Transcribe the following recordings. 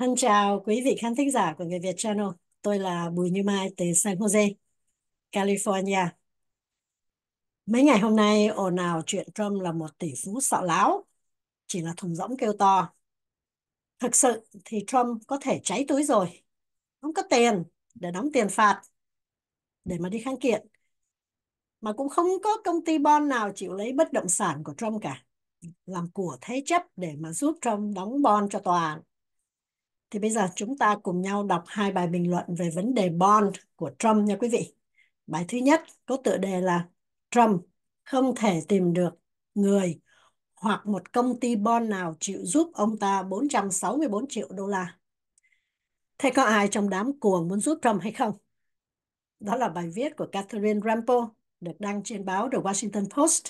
Xin chào quý vị khán thính giả của Người Việt Channel. Tôi là Bùi Như Mai từ San Jose, California. Mấy ngày hôm nay ồn ào chuyện Trump là một tỷ phú xạo láo, chỉ là thùng rỗng kêu to. Thực sự thì Trump có thể cháy túi rồi, không có tiền để đóng tiền phạt, để mà đi kháng kiện. Mà cũng không có công ty bond nào chịu lấy bất động sản của Trump cả, làm của thế chấp để mà giúp Trump đóng bond cho tòa thì bây giờ chúng ta cùng nhau đọc hai bài bình luận về vấn đề bond của Trump nha quý vị. Bài thứ nhất có tựa đề là Trump không thể tìm được người hoặc một công ty bond nào chịu giúp ông ta 464 triệu đô la. Thế có ai trong đám cuồng muốn giúp Trump hay không? Đó là bài viết của Catherine Rampo được đăng trên báo The Washington Post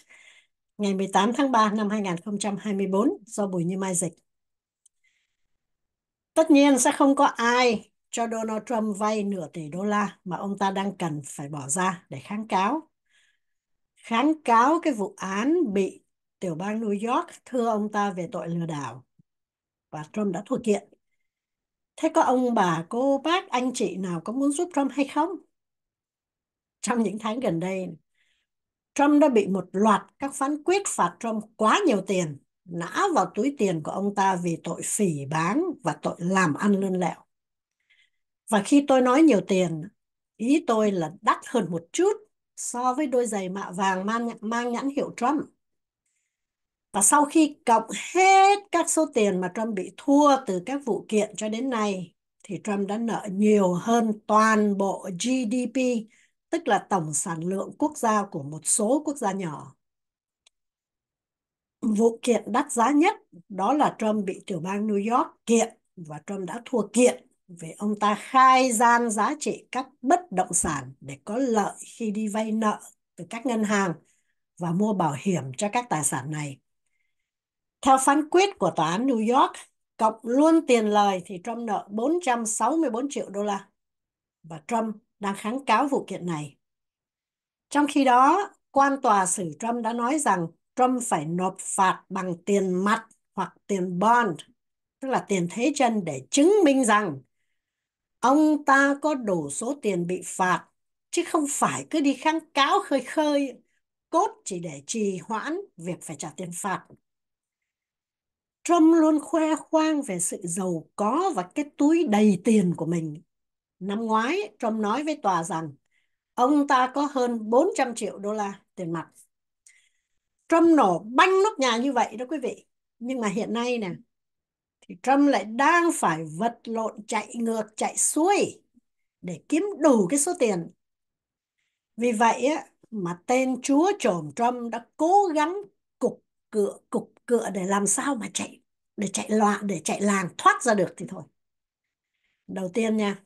ngày 18 tháng 3 năm 2024 do Bùi Như Mai dịch. Tất nhiên sẽ không có ai cho Donald Trump vay nửa tỷ đô la mà ông ta đang cần phải bỏ ra để kháng cáo. Kháng cáo cái vụ án bị tiểu bang New York thưa ông ta về tội lừa đảo và Trump đã thua kiện. Thế có ông bà, cô bác, anh chị nào có muốn giúp Trump hay không? Trong những tháng gần đây, Trump đã bị một loạt các phán quyết phạt Trump quá nhiều tiền nã vào túi tiền của ông ta vì tội phỉ báng và tội làm ăn lươn lẹo. Và khi tôi nói nhiều tiền, ý tôi là đắt hơn một chút so với đôi giày mạ vàng mang, mang nhãn hiệu Trump. Và sau khi cộng hết các số tiền mà Trump bị thua từ các vụ kiện cho đến nay, thì Trump đã nợ nhiều hơn toàn bộ GDP, tức là tổng sản lượng quốc gia của một số quốc gia nhỏ. Vụ kiện đắt giá nhất đó là Trump bị tiểu bang New York kiện và Trump đã thua kiện về ông ta khai gian giá trị các bất động sản để có lợi khi đi vay nợ từ các ngân hàng và mua bảo hiểm cho các tài sản này. Theo phán quyết của tòa án New York, cộng luôn tiền lời thì Trump nợ 464 triệu đô la và Trump đang kháng cáo vụ kiện này. Trong khi đó, quan tòa xử Trump đã nói rằng Trump phải nộp phạt bằng tiền mặt hoặc tiền bond, tức là tiền thế chân để chứng minh rằng ông ta có đủ số tiền bị phạt, chứ không phải cứ đi kháng cáo khơi khơi, cốt chỉ để trì hoãn việc phải trả tiền phạt. Trump luôn khoe khoang về sự giàu có và cái túi đầy tiền của mình. Năm ngoái, Trump nói với tòa rằng ông ta có hơn 400 triệu đô la tiền mặt. Trump nổ banh nóc nhà như vậy đó quý vị nhưng mà hiện nay nè thì Trump lại đang phải vật lộn chạy ngược chạy xuôi để kiếm đủ cái số tiền vì vậy á, mà tên chúa trộm Trump đã cố gắng cục cựa cục cựa để làm sao mà chạy để chạy loạn để chạy làng thoát ra được thì thôi đầu tiên nha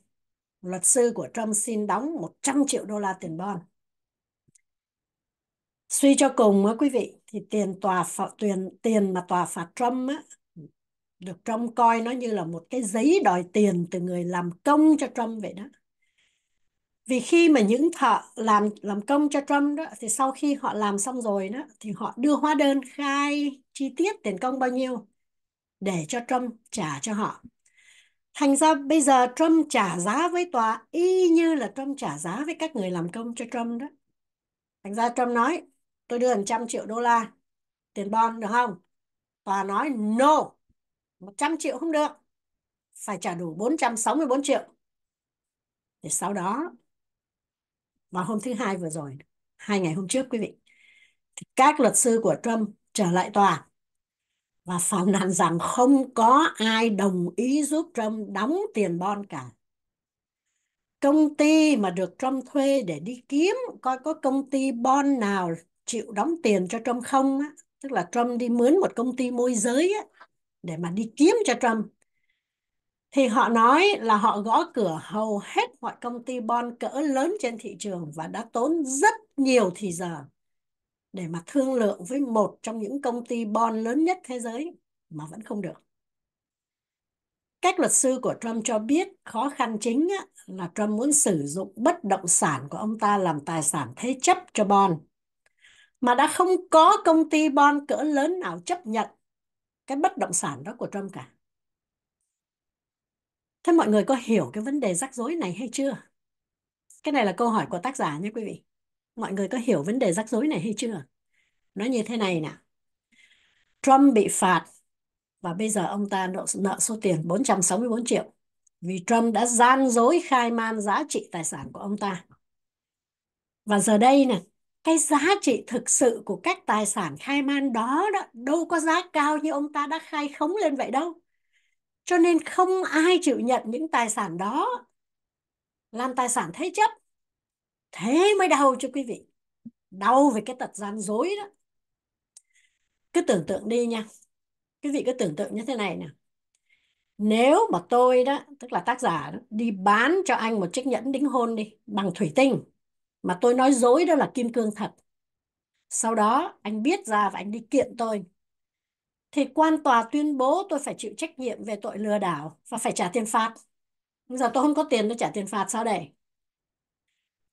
luật sư của Trump xin đóng 100 triệu đô la tiền bon suy cho cùng á quý vị thì tiền tòa tiền tiền mà tòa phạt Trump á được Trump coi nó như là một cái giấy đòi tiền từ người làm công cho Trump vậy đó. Vì khi mà những thợ làm làm công cho Trump đó thì sau khi họ làm xong rồi đó thì họ đưa hóa đơn khai chi tiết tiền công bao nhiêu để cho Trump trả cho họ. Thành ra bây giờ Trump trả giá với tòa y như là Trump trả giá với các người làm công cho Trump đó. Thành ra Trump nói tôi đưa hàng trăm triệu đô la tiền bon được không tòa nói no 100 triệu không được phải trả đủ 464 triệu thì sau đó vào hôm thứ hai vừa rồi hai ngày hôm trước quý vị thì các luật sư của Trump trở lại tòa và phàn nàn rằng không có ai đồng ý giúp Trump đóng tiền bon cả. Công ty mà được Trump thuê để đi kiếm coi có công ty bon nào chịu đóng tiền cho Trump không á, tức là Trump đi mướn một công ty môi giới á, để mà đi kiếm cho Trump thì họ nói là họ gõ cửa hầu hết mọi công ty bon cỡ lớn trên thị trường và đã tốn rất nhiều thì giờ để mà thương lượng với một trong những công ty bon lớn nhất thế giới mà vẫn không được. Các luật sư của Trump cho biết khó khăn chính là Trump muốn sử dụng bất động sản của ông ta làm tài sản thế chấp cho bond mà đã không có công ty bon cỡ lớn nào chấp nhận cái bất động sản đó của Trump cả. Thế mọi người có hiểu cái vấn đề rắc rối này hay chưa? Cái này là câu hỏi của tác giả nhé quý vị. Mọi người có hiểu vấn đề rắc rối này hay chưa? Nó như thế này nè. Trump bị phạt và bây giờ ông ta nợ, nợ số tiền 464 triệu vì Trump đã gian dối khai man giá trị tài sản của ông ta. Và giờ đây nè cái giá trị thực sự của các tài sản khai man đó, đó đâu có giá cao như ông ta đã khai khống lên vậy đâu cho nên không ai chịu nhận những tài sản đó làm tài sản thế chấp thế mới đau cho quý vị đau về cái tật gian dối đó cứ tưởng tượng đi nha quý vị cứ tưởng tượng như thế này nè nếu mà tôi đó tức là tác giả đó, đi bán cho anh một chiếc nhẫn đính hôn đi bằng thủy tinh mà tôi nói dối đó là kim cương thật sau đó anh biết ra và anh đi kiện tôi thì quan tòa tuyên bố tôi phải chịu trách nhiệm về tội lừa đảo và phải trả tiền phạt bây giờ tôi không có tiền tôi trả tiền phạt sao đây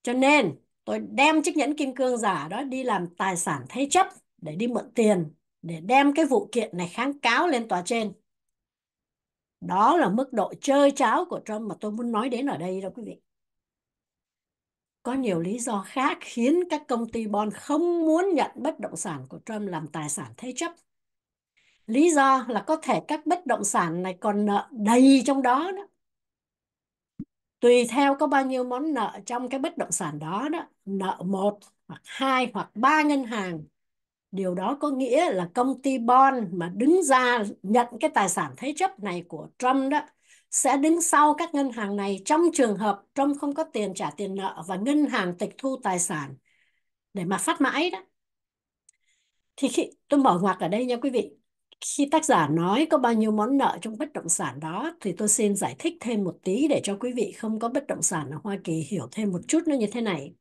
cho nên tôi đem chiếc nhẫn kim cương giả đó đi làm tài sản thế chấp để đi mượn tiền để đem cái vụ kiện này kháng cáo lên tòa trên đó là mức độ chơi cháo của Trump mà tôi muốn nói đến ở đây đó quý vị có nhiều lý do khác khiến các công ty bond không muốn nhận bất động sản của Trump làm tài sản thế chấp. Lý do là có thể các bất động sản này còn nợ đầy trong đó đó. Tùy theo có bao nhiêu món nợ trong cái bất động sản đó đó, nợ một hoặc hai hoặc ba ngân hàng. Điều đó có nghĩa là công ty bond mà đứng ra nhận cái tài sản thế chấp này của Trump đó sẽ đứng sau các ngân hàng này trong trường hợp Trump không có tiền trả tiền nợ và ngân hàng tịch thu tài sản để mà phát mãi đó. Thì khi, tôi mở ngoặc ở đây nha quý vị. Khi tác giả nói có bao nhiêu món nợ trong bất động sản đó thì tôi xin giải thích thêm một tí để cho quý vị không có bất động sản ở Hoa Kỳ hiểu thêm một chút nó như thế này.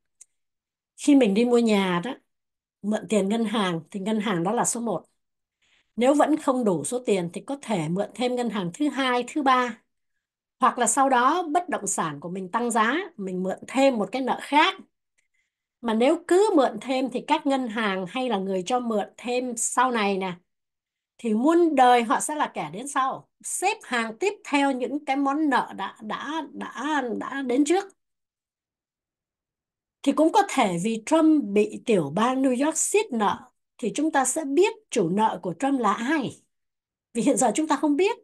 Khi mình đi mua nhà đó, mượn tiền ngân hàng thì ngân hàng đó là số 1. Nếu vẫn không đủ số tiền thì có thể mượn thêm ngân hàng thứ hai, thứ ba hoặc là sau đó bất động sản của mình tăng giá mình mượn thêm một cái nợ khác mà nếu cứ mượn thêm thì các ngân hàng hay là người cho mượn thêm sau này nè thì muôn đời họ sẽ là kẻ đến sau xếp hàng tiếp theo những cái món nợ đã đã đã đã đến trước thì cũng có thể vì Trump bị tiểu bang New York siết nợ thì chúng ta sẽ biết chủ nợ của Trump là ai vì hiện giờ chúng ta không biết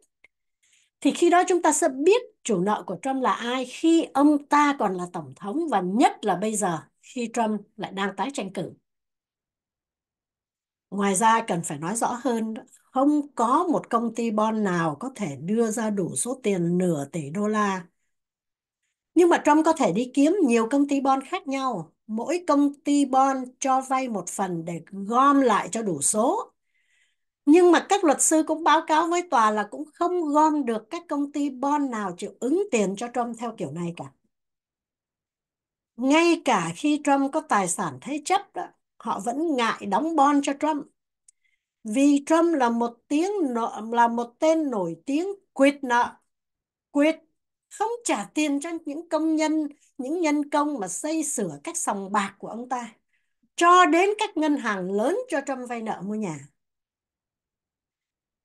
thì khi đó chúng ta sẽ biết chủ nợ của Trump là ai khi ông ta còn là tổng thống và nhất là bây giờ khi Trump lại đang tái tranh cử. Ngoài ra cần phải nói rõ hơn, không có một công ty bon nào có thể đưa ra đủ số tiền nửa tỷ đô la. Nhưng mà Trump có thể đi kiếm nhiều công ty bon khác nhau. Mỗi công ty bon cho vay một phần để gom lại cho đủ số nhưng mà các luật sư cũng báo cáo với tòa là cũng không gom được các công ty bond nào chịu ứng tiền cho Trump theo kiểu này cả. Ngay cả khi Trump có tài sản thế chấp đó, họ vẫn ngại đóng bond cho Trump. Vì Trump là một tiếng là một tên nổi tiếng quyết nợ, quyết không trả tiền cho những công nhân, những nhân công mà xây sửa các sòng bạc của ông ta, cho đến các ngân hàng lớn cho Trump vay nợ mua nhà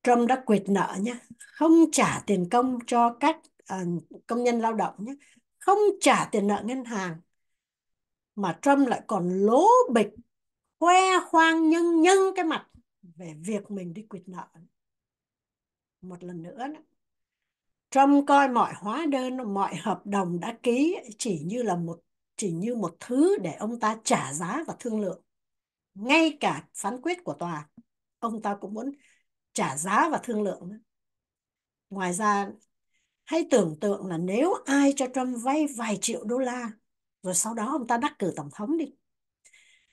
Trump đã quyệt nợ nhé, không trả tiền công cho các uh, công nhân lao động nhé, không trả tiền nợ ngân hàng mà Trump lại còn lố bịch khoe khoang nhân nhân cái mặt về việc mình đi quyệt nợ một lần nữa Trump coi mọi hóa đơn mọi hợp đồng đã ký chỉ như là một chỉ như một thứ để ông ta trả giá và thương lượng ngay cả phán quyết của tòa ông ta cũng muốn trả giá và thương lượng ngoài ra hãy tưởng tượng là nếu ai cho Trump vay vài triệu đô la rồi sau đó ông ta đắc cử tổng thống đi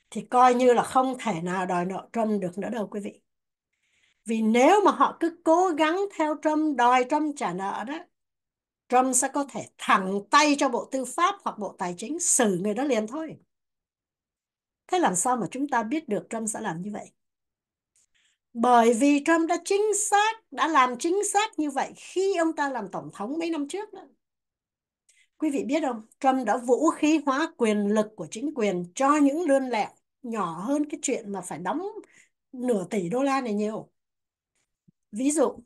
thì coi như là không thể nào đòi nợ Trump được nữa đâu quý vị vì nếu mà họ cứ cố gắng theo Trump đòi Trump trả nợ đó Trump sẽ có thể thẳng tay cho Bộ Tư pháp hoặc Bộ Tài chính xử người đó liền thôi. Thế làm sao mà chúng ta biết được Trump sẽ làm như vậy? bởi vì Trump đã chính xác đã làm chính xác như vậy khi ông ta làm tổng thống mấy năm trước đó. Quý vị biết không, Trump đã vũ khí hóa quyền lực của chính quyền cho những lươn lẹo nhỏ hơn cái chuyện mà phải đóng nửa tỷ đô la này nhiều. Ví dụ,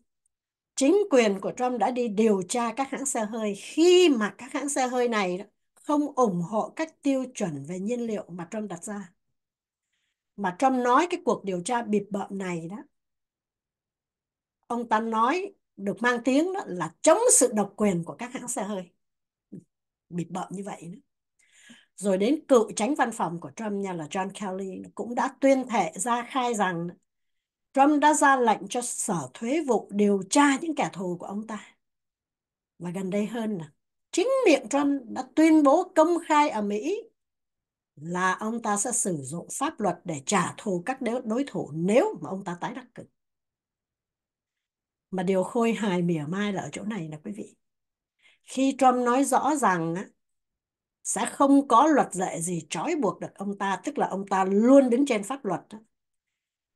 chính quyền của Trump đã đi điều tra các hãng xe hơi khi mà các hãng xe hơi này không ủng hộ các tiêu chuẩn về nhiên liệu mà Trump đặt ra mà Trump nói cái cuộc điều tra bịp bợm này đó ông ta nói được mang tiếng đó là chống sự độc quyền của các hãng xe hơi bịp bợm như vậy đó. rồi đến cựu tránh văn phòng của Trump nha là John Kelly cũng đã tuyên thệ ra khai rằng Trump đã ra lệnh cho sở thuế vụ điều tra những kẻ thù của ông ta và gần đây hơn là chính miệng Trump đã tuyên bố công khai ở Mỹ là ông ta sẽ sử dụng pháp luật để trả thù các đối thủ nếu mà ông ta tái đắc cử. Mà điều khôi hài mỉa mai là ở chỗ này nè quý vị. Khi Trump nói rõ rằng sẽ không có luật lệ gì trói buộc được ông ta, tức là ông ta luôn đứng trên pháp luật.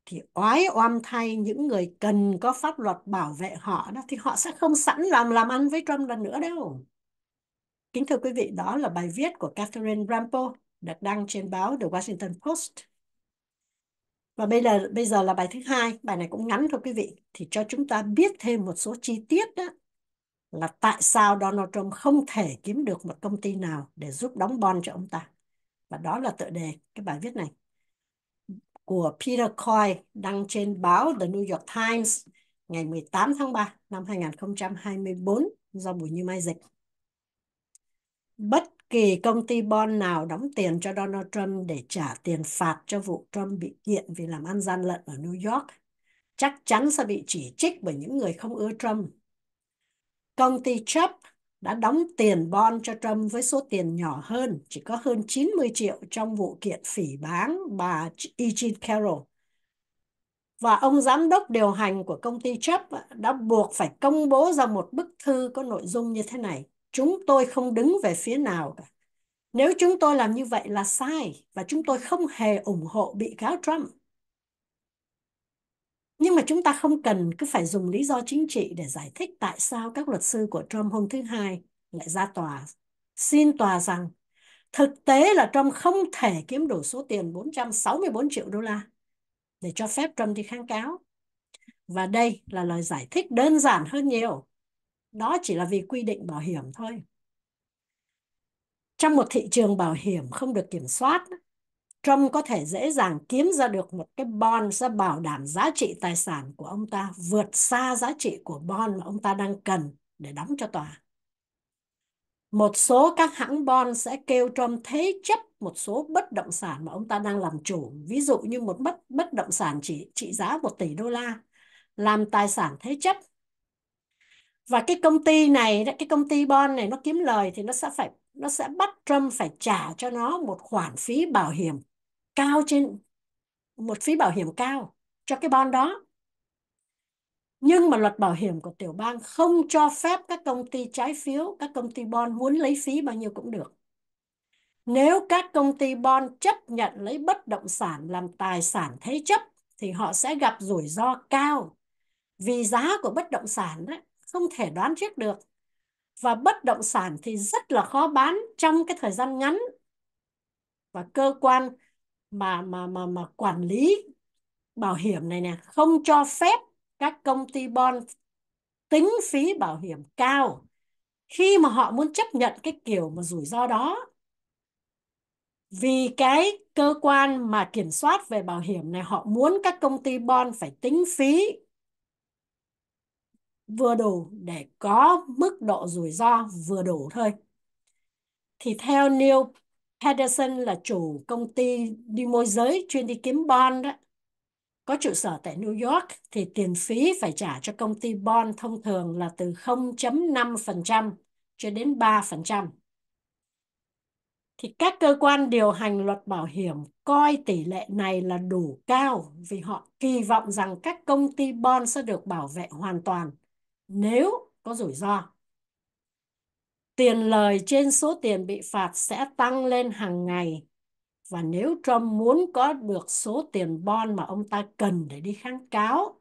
Thì oái oăm thay những người cần có pháp luật bảo vệ họ đó, thì họ sẽ không sẵn làm làm ăn với Trump lần nữa đâu. Kính thưa quý vị, đó là bài viết của Catherine Rampo được đăng trên báo The Washington Post. Và bây giờ bây giờ là bài thứ hai, bài này cũng ngắn thôi quý vị, thì cho chúng ta biết thêm một số chi tiết đó là tại sao Donald Trump không thể kiếm được một công ty nào để giúp đóng bond cho ông ta. Và đó là tựa đề cái bài viết này của Peter Coy đăng trên báo The New York Times ngày 18 tháng 3 năm 2024 do Bùi Như Mai dịch. Bất kỳ công ty Bon nào đóng tiền cho Donald Trump để trả tiền phạt cho vụ Trump bị kiện vì làm ăn gian lận ở New York chắc chắn sẽ bị chỉ trích bởi những người không ưa Trump. Công ty Chubb đã đóng tiền bon cho Trump với số tiền nhỏ hơn, chỉ có hơn 90 triệu trong vụ kiện phỉ báng bà E. Jean Carroll. Và ông giám đốc điều hành của công ty Chubb đã buộc phải công bố ra một bức thư có nội dung như thế này chúng tôi không đứng về phía nào cả. Nếu chúng tôi làm như vậy là sai và chúng tôi không hề ủng hộ bị cáo Trump. Nhưng mà chúng ta không cần cứ phải dùng lý do chính trị để giải thích tại sao các luật sư của Trump hôm thứ Hai lại ra tòa. Xin tòa rằng thực tế là Trump không thể kiếm đủ số tiền 464 triệu đô la để cho phép Trump đi kháng cáo. Và đây là lời giải thích đơn giản hơn nhiều đó chỉ là vì quy định bảo hiểm thôi trong một thị trường bảo hiểm không được kiểm soát Trump có thể dễ dàng kiếm ra được một cái bond sẽ bảo đảm giá trị tài sản của ông ta vượt xa giá trị của bond mà ông ta đang cần để đóng cho tòa. Một số các hãng bond sẽ kêu Trump thế chấp một số bất động sản mà ông ta đang làm chủ, ví dụ như một bất bất động sản chỉ trị giá một tỷ đô la, làm tài sản thế chấp và cái công ty này cái công ty bon này nó kiếm lời thì nó sẽ phải nó sẽ bắt Trump phải trả cho nó một khoản phí bảo hiểm cao trên một phí bảo hiểm cao cho cái bon đó nhưng mà luật bảo hiểm của tiểu bang không cho phép các công ty trái phiếu, các công ty bon muốn lấy phí bao nhiêu cũng được. Nếu các công ty bon chấp nhận lấy bất động sản làm tài sản thế chấp thì họ sẽ gặp rủi ro cao. Vì giá của bất động sản đấy, không thể đoán trước được. Và bất động sản thì rất là khó bán trong cái thời gian ngắn. Và cơ quan mà mà mà mà quản lý bảo hiểm này nè không cho phép các công ty bon tính phí bảo hiểm cao khi mà họ muốn chấp nhận cái kiểu mà rủi ro đó vì cái cơ quan mà kiểm soát về bảo hiểm này họ muốn các công ty bon phải tính phí vừa đủ để có mức độ rủi ro vừa đủ thôi. Thì theo Neil Pedersen là chủ công ty đi môi giới chuyên đi kiếm bond đó, có trụ sở tại New York thì tiền phí phải trả cho công ty bond thông thường là từ 0.5% cho đến 3%. Thì các cơ quan điều hành luật bảo hiểm coi tỷ lệ này là đủ cao vì họ kỳ vọng rằng các công ty bond sẽ được bảo vệ hoàn toàn nếu có rủi ro. Tiền lời trên số tiền bị phạt sẽ tăng lên hàng ngày và nếu Trump muốn có được số tiền bon mà ông ta cần để đi kháng cáo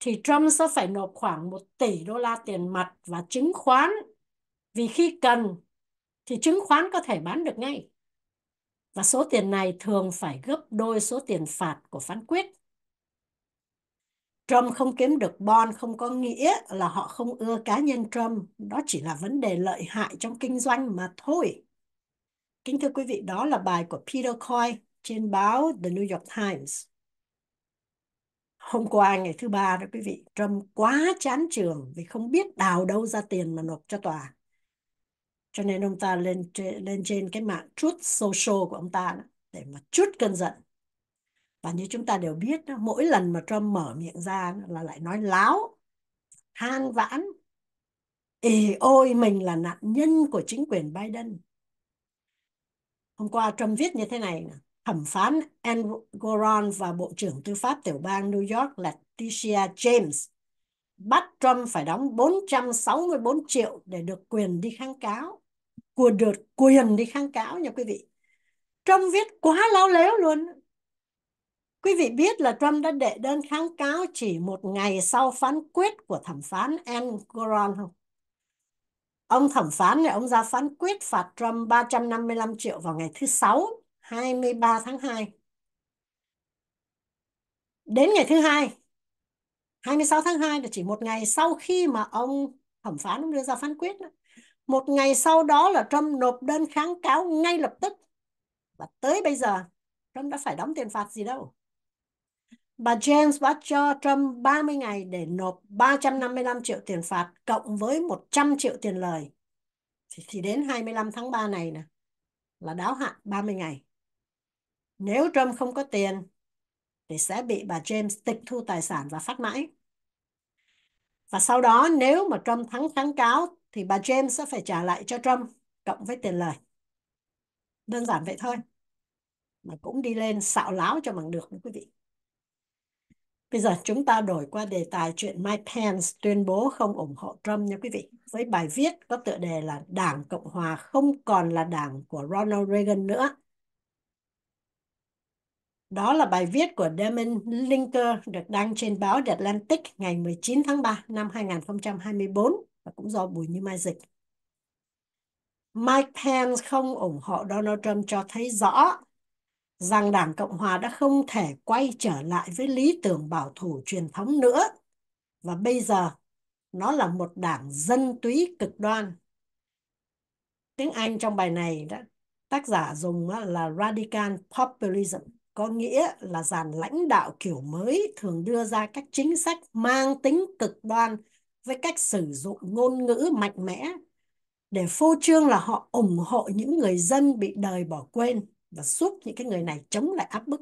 thì Trump sẽ phải nộp khoảng 1 tỷ đô la tiền mặt và chứng khoán vì khi cần thì chứng khoán có thể bán được ngay. Và số tiền này thường phải gấp đôi số tiền phạt của phán quyết. Trump không kiếm được bond không có nghĩa là họ không ưa cá nhân Trump. Đó chỉ là vấn đề lợi hại trong kinh doanh mà thôi. Kính thưa quý vị, đó là bài của Peter Coy trên báo The New York Times. Hôm qua ngày thứ ba đó quý vị, Trump quá chán trường vì không biết đào đâu ra tiền mà nộp cho tòa. Cho nên ông ta lên lên trên cái mạng Truth Social của ông ta để mà chút cơn giận và như chúng ta đều biết mỗi lần mà Trump mở miệng ra là lại nói láo than vãn ì ôi mình là nạn nhân của chính quyền Biden hôm qua Trump viết như thế này thẩm phán Andrew Goron và Bộ trưởng Tư pháp tiểu bang New York là Letitia James bắt Trump phải đóng 464 triệu để được quyền đi kháng cáo của được quyền đi kháng cáo nha quý vị Trump viết quá láo léo luôn Quý vị biết là Trump đã đệ đơn kháng cáo chỉ một ngày sau phán quyết của thẩm phán Engoron không? Ông thẩm phán này ông ra phán quyết phạt Trump 355 triệu vào ngày thứ Sáu, 23 tháng 2. Đến ngày thứ hai, 26 tháng 2 là chỉ một ngày sau khi mà ông thẩm phán ông đưa ra phán quyết. Đó. Một ngày sau đó là Trump nộp đơn kháng cáo ngay lập tức. Và tới bây giờ Trump đã phải đóng tiền phạt gì đâu. Bà James bắt cho Trump 30 ngày để nộp 355 triệu tiền phạt cộng với 100 triệu tiền lời. Thì, thì đến 25 tháng 3 này nè là đáo hạn 30 ngày. Nếu Trump không có tiền thì sẽ bị bà James tịch thu tài sản và phát mãi. Và sau đó nếu mà Trump thắng kháng cáo thì bà James sẽ phải trả lại cho Trump cộng với tiền lời. Đơn giản vậy thôi. Mà cũng đi lên xạo láo cho bằng được nữa quý vị. Bây giờ chúng ta đổi qua đề tài chuyện Mike Pence tuyên bố không ủng hộ Trump nha quý vị. Với bài viết có tựa đề là Đảng Cộng Hòa không còn là đảng của Ronald Reagan nữa. Đó là bài viết của Damon Linker được đăng trên báo The Atlantic ngày 19 tháng 3 năm 2024 và cũng do Bùi Như Mai dịch. Mike Pence không ủng hộ Donald Trump cho thấy rõ rằng Đảng Cộng Hòa đã không thể quay trở lại với lý tưởng bảo thủ truyền thống nữa và bây giờ nó là một đảng dân túy cực đoan. Tiếng Anh trong bài này đã tác giả dùng là radical populism có nghĩa là dàn lãnh đạo kiểu mới thường đưa ra các chính sách mang tính cực đoan với cách sử dụng ngôn ngữ mạnh mẽ để phô trương là họ ủng hộ những người dân bị đời bỏ quên và giúp những cái người này chống lại áp bức.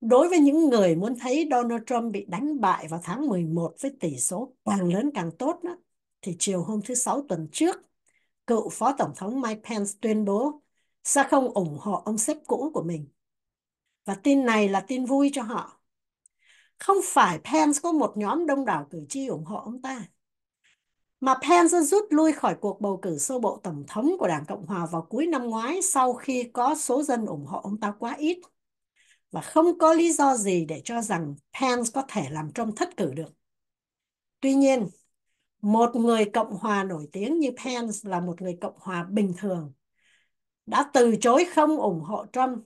Đối với những người muốn thấy Donald Trump bị đánh bại vào tháng 11 với tỷ số càng lớn càng tốt đó, thì chiều hôm thứ Sáu tuần trước, cựu Phó Tổng thống Mike Pence tuyên bố sẽ không ủng hộ ông sếp cũ của mình. Và tin này là tin vui cho họ. Không phải Pence có một nhóm đông đảo cử tri ủng hộ ông ta mà Pence rút lui khỏi cuộc bầu cử sơ bộ tổng thống của Đảng Cộng Hòa vào cuối năm ngoái sau khi có số dân ủng hộ ông ta quá ít và không có lý do gì để cho rằng Pence có thể làm Trump thất cử được. Tuy nhiên, một người Cộng Hòa nổi tiếng như Pence là một người Cộng Hòa bình thường đã từ chối không ủng hộ Trump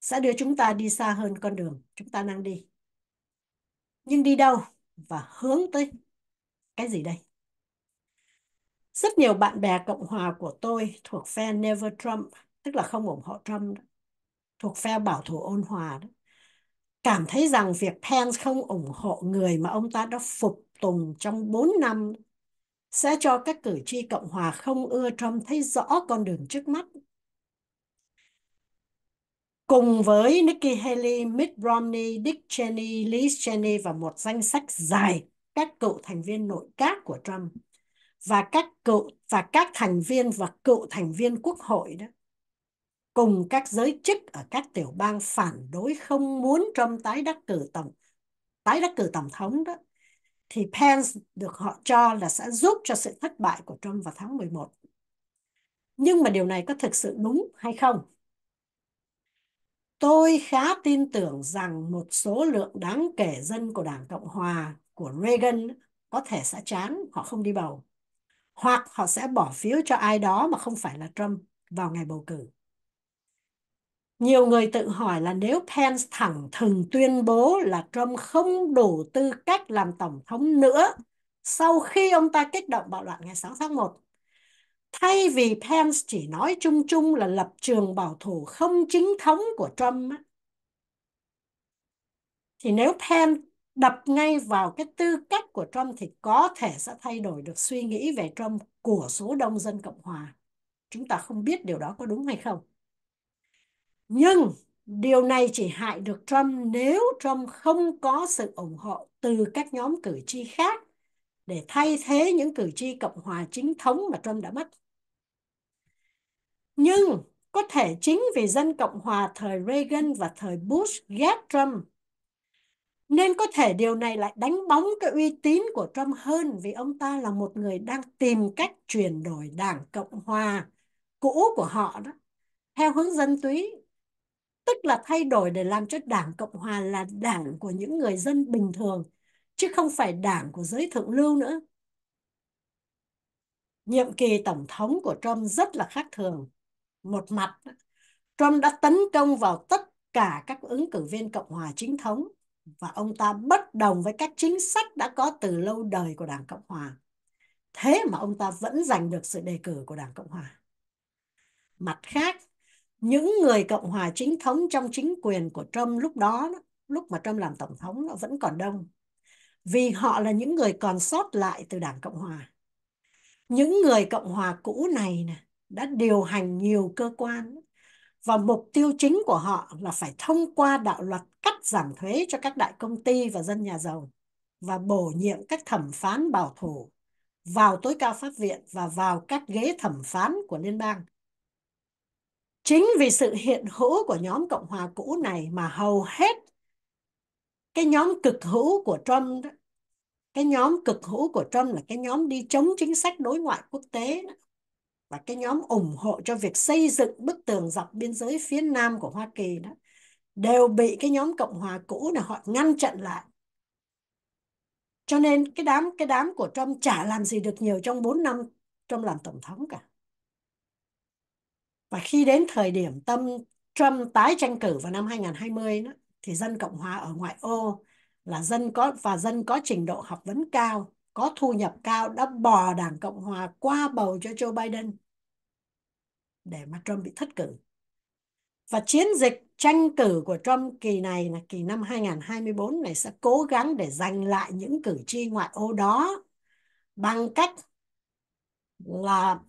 sẽ đưa chúng ta đi xa hơn con đường chúng ta đang đi. Nhưng đi đâu và hướng tới cái gì đây? Rất nhiều bạn bè Cộng hòa của tôi thuộc phe Never Trump, tức là không ủng hộ Trump, thuộc phe bảo thủ ôn hòa, đó. cảm thấy rằng việc Pence không ủng hộ người mà ông ta đã phục tùng trong 4 năm sẽ cho các cử tri Cộng hòa không ưa Trump thấy rõ con đường trước mắt. Cùng với Nikki Haley, Mitt Romney, Dick Cheney, Liz Cheney và một danh sách dài các cựu thành viên nội các của Trump và các cựu và các thành viên và cựu thành viên quốc hội đó cùng các giới chức ở các tiểu bang phản đối không muốn Trump tái đắc cử tổng tái đắc cử tổng thống đó thì Pence được họ cho là sẽ giúp cho sự thất bại của Trump vào tháng 11. Nhưng mà điều này có thực sự đúng hay không? Tôi khá tin tưởng rằng một số lượng đáng kể dân của Đảng Cộng Hòa của Reagan có thể sẽ chán, họ không đi bầu hoặc họ sẽ bỏ phiếu cho ai đó mà không phải là Trump vào ngày bầu cử. Nhiều người tự hỏi là nếu Pence thẳng thừng tuyên bố là Trump không đủ tư cách làm tổng thống nữa sau khi ông ta kích động bạo loạn ngày 6 tháng 1, thay vì Pence chỉ nói chung chung là lập trường bảo thủ không chính thống của Trump, thì nếu Pence đập ngay vào cái tư cách của Trump thì có thể sẽ thay đổi được suy nghĩ về Trump của số đông dân Cộng Hòa. Chúng ta không biết điều đó có đúng hay không. Nhưng điều này chỉ hại được Trump nếu Trump không có sự ủng hộ từ các nhóm cử tri khác để thay thế những cử tri Cộng Hòa chính thống mà Trump đã mất. Nhưng có thể chính vì dân Cộng Hòa thời Reagan và thời Bush ghét Trump nên có thể điều này lại đánh bóng cái uy tín của Trump hơn vì ông ta là một người đang tìm cách chuyển đổi đảng Cộng Hòa cũ của họ đó theo hướng dân túy tức là thay đổi để làm cho đảng Cộng Hòa là đảng của những người dân bình thường chứ không phải đảng của giới thượng lưu nữa. Nhiệm kỳ tổng thống của Trump rất là khác thường. Một mặt, Trump đã tấn công vào tất cả các ứng cử viên Cộng Hòa chính thống và ông ta bất đồng với các chính sách đã có từ lâu đời của Đảng Cộng Hòa. Thế mà ông ta vẫn giành được sự đề cử của Đảng Cộng Hòa. Mặt khác, những người Cộng Hòa chính thống trong chính quyền của Trump lúc đó, lúc mà Trump làm Tổng thống, nó vẫn còn đông. Vì họ là những người còn sót lại từ Đảng Cộng Hòa. Những người Cộng Hòa cũ này nè, đã điều hành nhiều cơ quan và mục tiêu chính của họ là phải thông qua đạo luật cắt giảm thuế cho các đại công ty và dân nhà giàu và bổ nhiệm các thẩm phán bảo thủ vào tối cao pháp viện và vào các ghế thẩm phán của liên bang. Chính vì sự hiện hữu của nhóm Cộng hòa cũ này mà hầu hết cái nhóm cực hữu của Trump đó, cái nhóm cực hữu của Trump là cái nhóm đi chống chính sách đối ngoại quốc tế đó, và cái nhóm ủng hộ cho việc xây dựng bức tường dọc biên giới phía nam của Hoa Kỳ đó đều bị cái nhóm Cộng hòa cũ là họ ngăn chặn lại. Cho nên cái đám cái đám của Trump chả làm gì được nhiều trong 4 năm Trump làm tổng thống cả. Và khi đến thời điểm tâm Trump tái tranh cử vào năm 2020 đó, thì dân Cộng hòa ở ngoại ô là dân có và dân có trình độ học vấn cao có thu nhập cao đã bò đảng Cộng Hòa qua bầu cho Joe Biden để mà Trump bị thất cử. Và chiến dịch tranh cử của Trump kỳ này là kỳ năm 2024 này sẽ cố gắng để giành lại những cử tri ngoại ô đó bằng cách là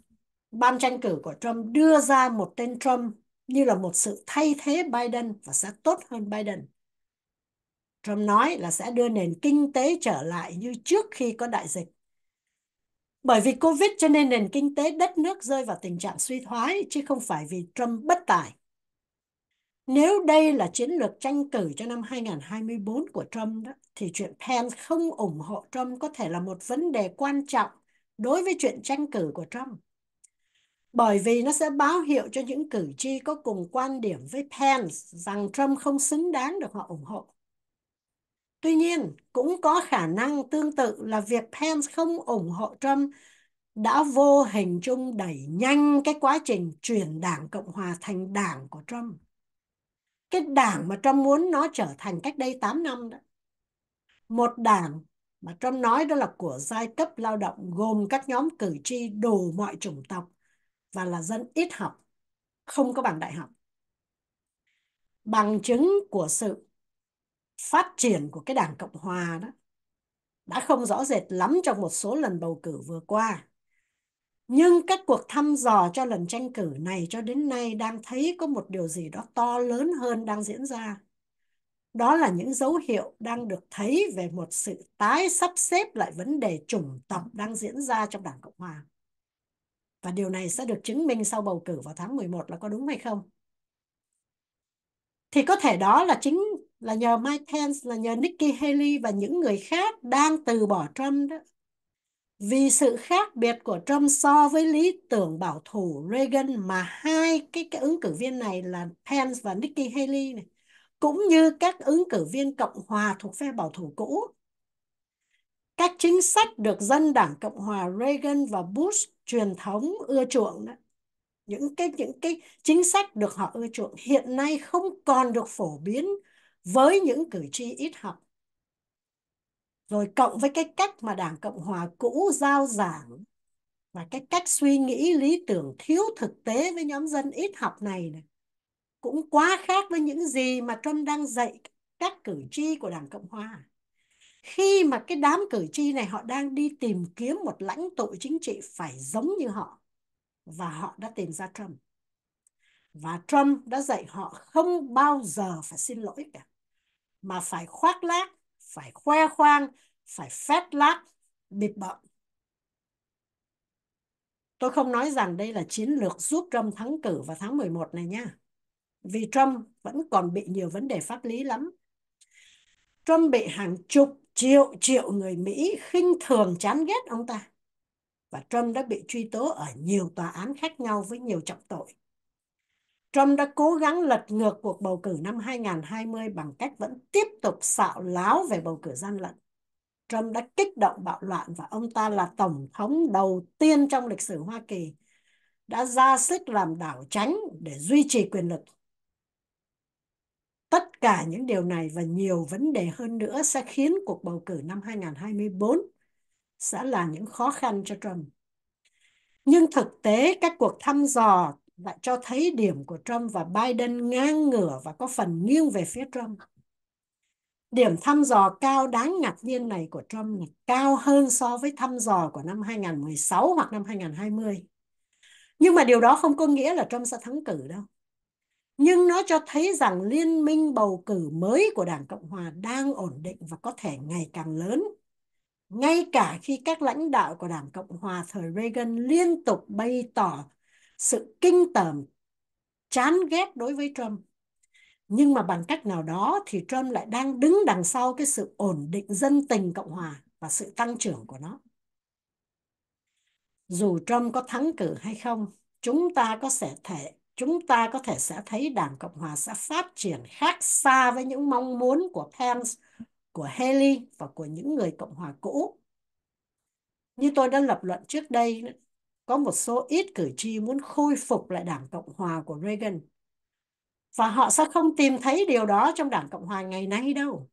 ban tranh cử của Trump đưa ra một tên Trump như là một sự thay thế Biden và sẽ tốt hơn Biden. Trump nói là sẽ đưa nền kinh tế trở lại như trước khi có đại dịch. Bởi vì Covid cho nên nền kinh tế đất nước rơi vào tình trạng suy thoái chứ không phải vì Trump bất tài. Nếu đây là chiến lược tranh cử cho năm 2024 của Trump đó, thì chuyện Pence không ủng hộ Trump có thể là một vấn đề quan trọng đối với chuyện tranh cử của Trump. Bởi vì nó sẽ báo hiệu cho những cử tri có cùng quan điểm với Pence rằng Trump không xứng đáng được họ ủng hộ. Tuy nhiên, cũng có khả năng tương tự là việc Pence không ủng hộ Trump đã vô hình chung đẩy nhanh cái quá trình chuyển đảng Cộng Hòa thành đảng của Trump. Cái đảng mà Trump muốn nó trở thành cách đây 8 năm đó. Một đảng mà Trump nói đó là của giai cấp lao động gồm các nhóm cử tri đủ mọi chủng tộc và là dân ít học, không có bằng đại học. Bằng chứng của sự phát triển của cái đảng Cộng Hòa đó đã không rõ rệt lắm trong một số lần bầu cử vừa qua. Nhưng các cuộc thăm dò cho lần tranh cử này cho đến nay đang thấy có một điều gì đó to lớn hơn đang diễn ra. Đó là những dấu hiệu đang được thấy về một sự tái sắp xếp lại vấn đề chủng tộc đang diễn ra trong Đảng Cộng Hòa. Và điều này sẽ được chứng minh sau bầu cử vào tháng 11 là có đúng hay không? Thì có thể đó là chính là nhờ Mike Pence, là nhờ Nikki Haley và những người khác đang từ bỏ Trump đó. Vì sự khác biệt của Trump so với lý tưởng bảo thủ Reagan mà hai cái, cái ứng cử viên này là Pence và Nikki Haley này, cũng như các ứng cử viên Cộng Hòa thuộc phe bảo thủ cũ. Các chính sách được dân đảng Cộng Hòa Reagan và Bush truyền thống ưa chuộng đó. Những cái những cái chính sách được họ ưa chuộng hiện nay không còn được phổ biến với những cử tri ít học rồi cộng với cái cách mà đảng cộng hòa cũ giao giảng và cái cách suy nghĩ lý tưởng thiếu thực tế với nhóm dân ít học này, này cũng quá khác với những gì mà trump đang dạy các cử tri của đảng cộng hòa khi mà cái đám cử tri này họ đang đi tìm kiếm một lãnh tụ chính trị phải giống như họ và họ đã tìm ra trump và trump đã dạy họ không bao giờ phải xin lỗi cả mà phải khoác lác, phải khoe khoang, phải phét lác, bịp bợm. Tôi không nói rằng đây là chiến lược giúp Trump thắng cử vào tháng 11 này nha. Vì Trump vẫn còn bị nhiều vấn đề pháp lý lắm. Trump bị hàng chục triệu triệu người Mỹ khinh thường chán ghét ông ta. Và Trump đã bị truy tố ở nhiều tòa án khác nhau với nhiều trọng tội. Trump đã cố gắng lật ngược cuộc bầu cử năm 2020 bằng cách vẫn tiếp tục xạo láo về bầu cử gian lận. Trump đã kích động bạo loạn và ông ta là tổng thống đầu tiên trong lịch sử Hoa Kỳ đã ra sức làm đảo tránh để duy trì quyền lực. Tất cả những điều này và nhiều vấn đề hơn nữa sẽ khiến cuộc bầu cử năm 2024 sẽ là những khó khăn cho Trump. Nhưng thực tế các cuộc thăm dò và cho thấy điểm của Trump và Biden ngang ngửa và có phần nghiêng về phía Trump. Điểm thăm dò cao đáng ngạc nhiên này của Trump này, cao hơn so với thăm dò của năm 2016 hoặc năm 2020. Nhưng mà điều đó không có nghĩa là Trump sẽ thắng cử đâu. Nhưng nó cho thấy rằng liên minh bầu cử mới của Đảng Cộng Hòa đang ổn định và có thể ngày càng lớn. Ngay cả khi các lãnh đạo của Đảng Cộng Hòa thời Reagan liên tục bày tỏ sự kinh tởm chán ghét đối với Trump. Nhưng mà bằng cách nào đó thì Trump lại đang đứng đằng sau cái sự ổn định dân tình Cộng hòa và sự tăng trưởng của nó. Dù Trump có thắng cử hay không, chúng ta có sẽ thể chúng ta có thể sẽ thấy Đảng Cộng hòa sẽ phát triển khác xa với những mong muốn của Pence, của Haley và của những người Cộng hòa cũ. Như tôi đã lập luận trước đây, có một số ít cử tri muốn khôi phục lại Đảng Cộng Hòa của Reagan. Và họ sẽ không tìm thấy điều đó trong Đảng Cộng Hòa ngày nay đâu.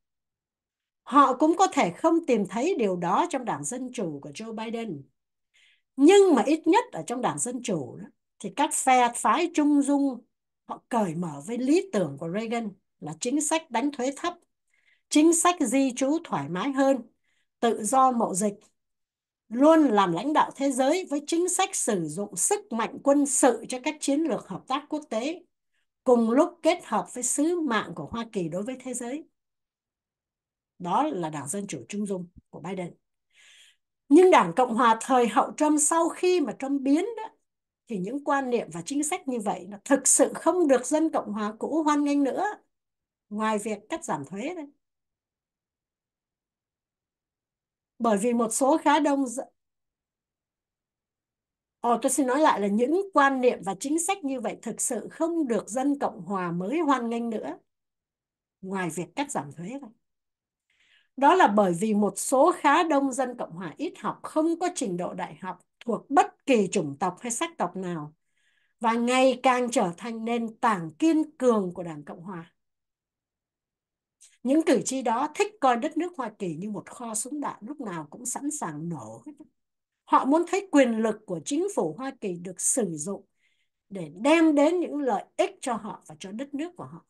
Họ cũng có thể không tìm thấy điều đó trong Đảng Dân Chủ của Joe Biden. Nhưng mà ít nhất ở trong Đảng Dân Chủ thì các phe phái trung dung họ cởi mở với lý tưởng của Reagan là chính sách đánh thuế thấp, chính sách di trú thoải mái hơn, tự do mậu dịch luôn làm lãnh đạo thế giới với chính sách sử dụng sức mạnh quân sự cho các chiến lược hợp tác quốc tế, cùng lúc kết hợp với sứ mạng của Hoa Kỳ đối với thế giới. Đó là Đảng Dân Chủ Trung Dung của Biden. Nhưng Đảng Cộng Hòa thời hậu Trump sau khi mà Trump biến đó, thì những quan niệm và chính sách như vậy nó thực sự không được dân Cộng Hòa cũ hoan nghênh nữa. Ngoài việc cắt giảm thuế đấy. bởi vì một số khá đông Ồ, ờ, tôi xin nói lại là những quan niệm và chính sách như vậy thực sự không được dân Cộng Hòa mới hoan nghênh nữa. Ngoài việc cắt giảm thuế Đó là bởi vì một số khá đông dân Cộng Hòa ít học, không có trình độ đại học thuộc bất kỳ chủng tộc hay sắc tộc nào và ngày càng trở thành nền tảng kiên cường của Đảng Cộng Hòa những cử tri đó thích coi đất nước Hoa Kỳ như một kho súng đạn lúc nào cũng sẵn sàng nổ Họ muốn thấy quyền lực của chính phủ Hoa Kỳ được sử dụng để đem đến những lợi ích cho họ và cho đất nước của họ.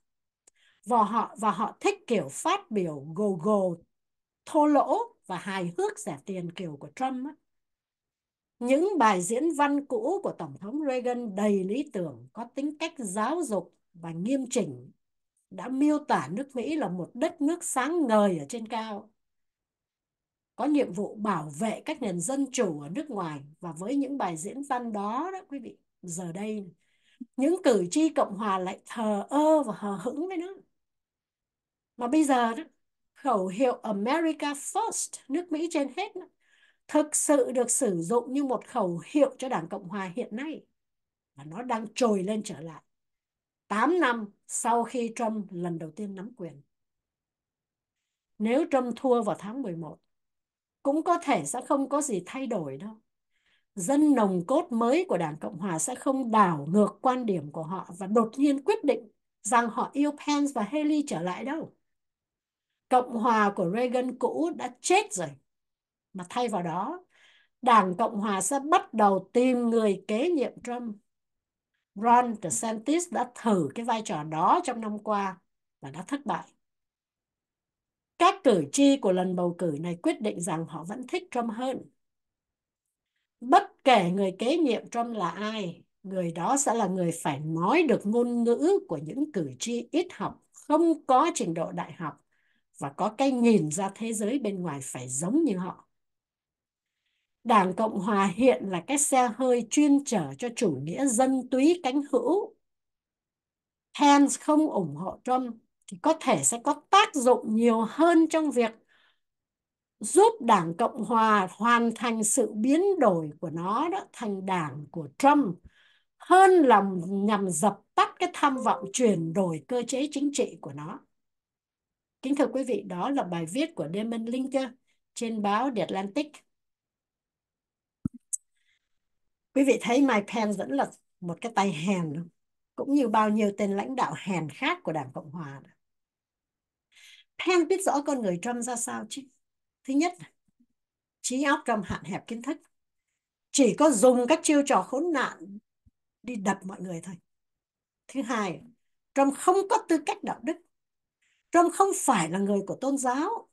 Và họ và họ thích kiểu phát biểu gồ gồ, thô lỗ và hài hước rẻ tiền kiểu của Trump. Những bài diễn văn cũ của Tổng thống Reagan đầy lý tưởng, có tính cách giáo dục và nghiêm chỉnh đã miêu tả nước Mỹ là một đất nước sáng ngời ở trên cao, có nhiệm vụ bảo vệ các nền dân chủ ở nước ngoài và với những bài diễn văn đó đó quý vị giờ đây những cử tri cộng hòa lại thờ ơ và hờ hững với nó mà bây giờ đó, khẩu hiệu America First nước Mỹ trên hết đó, thực sự được sử dụng như một khẩu hiệu cho đảng cộng hòa hiện nay và nó đang trồi lên trở lại 8 năm sau khi Trump lần đầu tiên nắm quyền. Nếu Trump thua vào tháng 11, cũng có thể sẽ không có gì thay đổi đâu. Dân nồng cốt mới của Đảng Cộng Hòa sẽ không đảo ngược quan điểm của họ và đột nhiên quyết định rằng họ yêu Pence và Haley trở lại đâu. Cộng Hòa của Reagan cũ đã chết rồi. Mà thay vào đó, Đảng Cộng Hòa sẽ bắt đầu tìm người kế nhiệm Trump Ron DeSantis đã thử cái vai trò đó trong năm qua và đã thất bại. Các cử tri của lần bầu cử này quyết định rằng họ vẫn thích Trump hơn. Bất kể người kế nhiệm Trump là ai, người đó sẽ là người phải nói được ngôn ngữ của những cử tri ít học, không có trình độ đại học và có cái nhìn ra thế giới bên ngoài phải giống như họ. Đảng Cộng Hòa hiện là cái xe hơi chuyên chở cho chủ nghĩa dân túy cánh hữu. Pence không ủng hộ Trump thì có thể sẽ có tác dụng nhiều hơn trong việc giúp Đảng Cộng Hòa hoàn thành sự biến đổi của nó đó thành đảng của Trump hơn là nhằm dập tắt cái tham vọng chuyển đổi cơ chế chính trị của nó. Kính thưa quý vị, đó là bài viết của Damon Linker trên báo The Atlantic quý vị thấy Mike Pence vẫn là một cái tay hèn cũng như bao nhiêu tên lãnh đạo hèn khác của Đảng Cộng Hòa. Pence biết rõ con người Trump ra sao chứ. Thứ nhất, trí óc Trump hạn hẹp kiến thức. Chỉ có dùng các chiêu trò khốn nạn đi đập mọi người thôi. Thứ hai, Trump không có tư cách đạo đức. Trump không phải là người của tôn giáo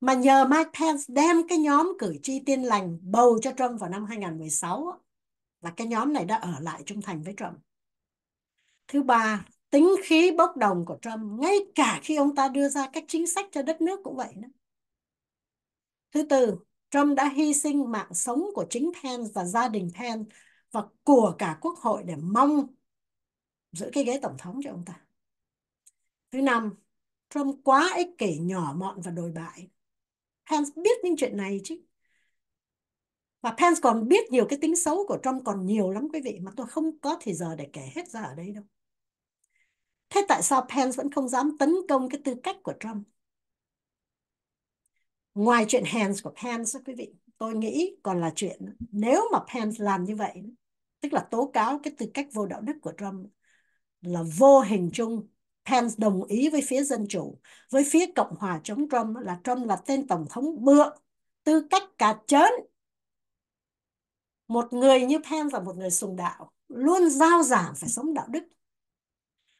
mà nhờ Mike Pence đem cái nhóm cử tri tin lành bầu cho Trump vào năm 2016 và cái nhóm này đã ở lại trung thành với Trump. Thứ ba, tính khí bốc đồng của Trump ngay cả khi ông ta đưa ra các chính sách cho đất nước cũng vậy nữa. Thứ tư, Trump đã hy sinh mạng sống của chính Pence và gia đình Pence và của cả quốc hội để mong giữ cái ghế tổng thống cho ông ta. Thứ năm, Trump quá ích kỷ, nhỏ mọn và đồi bại. Pence biết những chuyện này chứ và Pence còn biết nhiều cái tính xấu của Trump còn nhiều lắm quý vị mà tôi không có thời giờ để kể hết ra ở đây đâu thế tại sao Pence vẫn không dám tấn công cái tư cách của Trump ngoài chuyện hands của Pence quý vị tôi nghĩ còn là chuyện nếu mà Pence làm như vậy tức là tố cáo cái tư cách vô đạo đức của Trump là vô hình chung Pence đồng ý với phía Dân Chủ. Với phía Cộng hòa chống Trump là Trump là tên Tổng thống bựa, tư cách cả chớn. Một người như Pence là một người sùng đạo, luôn giao giảng phải sống đạo đức.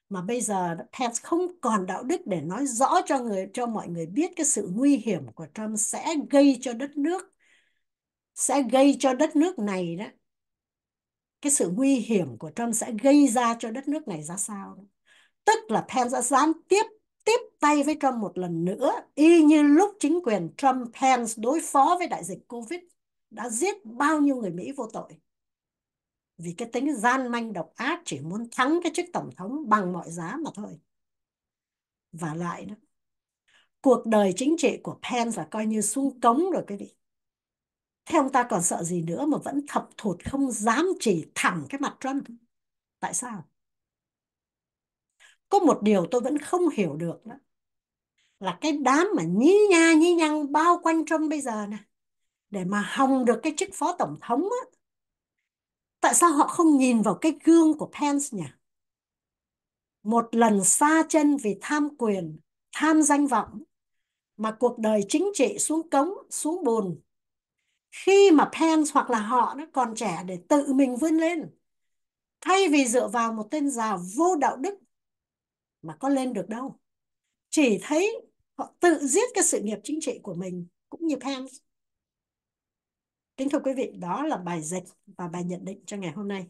Mà bây giờ Pence không còn đạo đức để nói rõ cho người cho mọi người biết cái sự nguy hiểm của Trump sẽ gây cho đất nước sẽ gây cho đất nước này đó cái sự nguy hiểm của Trump sẽ gây ra cho đất nước này ra sao đó tức là Pence đã gián tiếp tiếp tay với Trump một lần nữa, y như lúc chính quyền Trump Pence đối phó với đại dịch Covid đã giết bao nhiêu người Mỹ vô tội. Vì cái tính gian manh độc ác chỉ muốn thắng cái chức tổng thống bằng mọi giá mà thôi. Và lại nữa, cuộc đời chính trị của Pence là coi như xuống cống rồi quý vị. Thế ông ta còn sợ gì nữa mà vẫn thập thụt không dám chỉ thẳng cái mặt Trump. Tại sao? có một điều tôi vẫn không hiểu được đó là cái đám mà nhí nha nhí nhăng bao quanh Trump bây giờ nè để mà hòng được cái chức phó tổng thống á tại sao họ không nhìn vào cái gương của Pence nhỉ một lần xa chân vì tham quyền tham danh vọng mà cuộc đời chính trị xuống cống xuống bùn khi mà Pence hoặc là họ nó còn trẻ để tự mình vươn lên thay vì dựa vào một tên già vô đạo đức mà có lên được đâu chỉ thấy họ tự giết cái sự nghiệp chính trị của mình cũng như Pence kính thưa quý vị đó là bài dịch và bài nhận định cho ngày hôm nay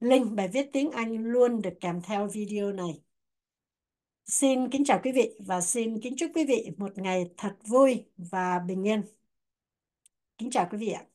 Linh bài viết tiếng Anh luôn được kèm theo video này. Xin kính chào quý vị và xin kính chúc quý vị một ngày thật vui và bình yên. Kính chào quý vị ạ.